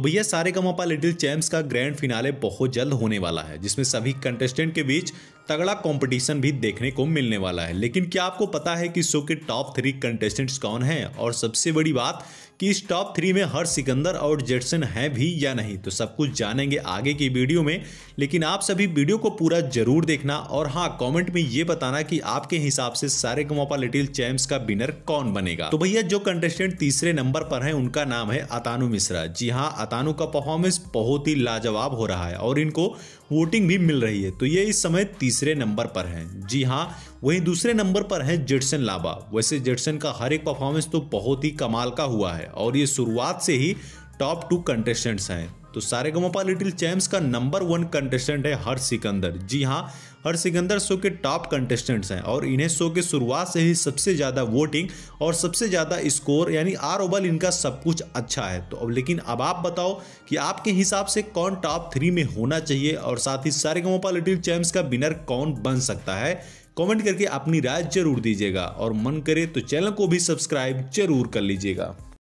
तो भैया Sa Re Ga Ma Pa little champs का ग्रैंड फिनाले बहुत जल्द होने वाला है जिसमें सभी कंटेस्टेंट के बीच तगड़ा कंपटीशन भी देखने को मिलने वाला है लेकिन क्या आपको पता है कि शो के टॉप थ्री कंटेस्टेंट्स कौन हैं और सबसे बड़ी बात कि इस टॉप थ्री में हर सिकंदर और जेटसन है भी या नहीं तो सब कुछ जानेंगे आगे की वीडियो में लेकिन आप सभी वीडियो को पूरा जरूर देखना और हाँ कमेंट में ये बताना कि आपके हिसाब से सारे कमोपा लिटिल चैम्प्स का विनर कौन बनेगा तो भैया जो कंटेस्टेंट तीसरे नंबर पर है उनका नाम है अतानु मिश्रा जी हाँ तातानू का परफॉर्मेंस बहुत ही लाजवाब हो रहा है और इनको वोटिंग भी मिल रही है तो ये इस समय तीसरे नंबर पर हैं जी हाँ वहीं दूसरे नंबर पर हैं जेटसन लाबा वैसे जेटसन का हर एक परफॉर्मेंस तो बहुत ही कमाल का हुआ है और ये शुरुआत से ही टॉप टू कंटेस्टेंट्स हैं तो सारे सारेगामा लिटिल चैम्स का नंबर वन कंटेस्टेंट है हर सिकंदर जी हाँ हर सिकंदर शो के टॉप कंटेस्टेंट्स हैं और इन्हें शो के शुरुआत से ही सबसे ज़्यादा वोटिंग और सबसे ज़्यादा स्कोर यानी आर ओवल इनका सब कुछ अच्छा है तो अब लेकिन अब आप बताओ कि आपके हिसाब से कौन टॉप थ्री में होना चाहिए और साथ ही सारे सारेगामा लिटिल चैम्स का विनर कौन बन सकता है कॉमेंट करके अपनी राय जरूर दीजिएगा और मन करे तो चैनल को भी सब्सक्राइब जरूर कर लीजिएगा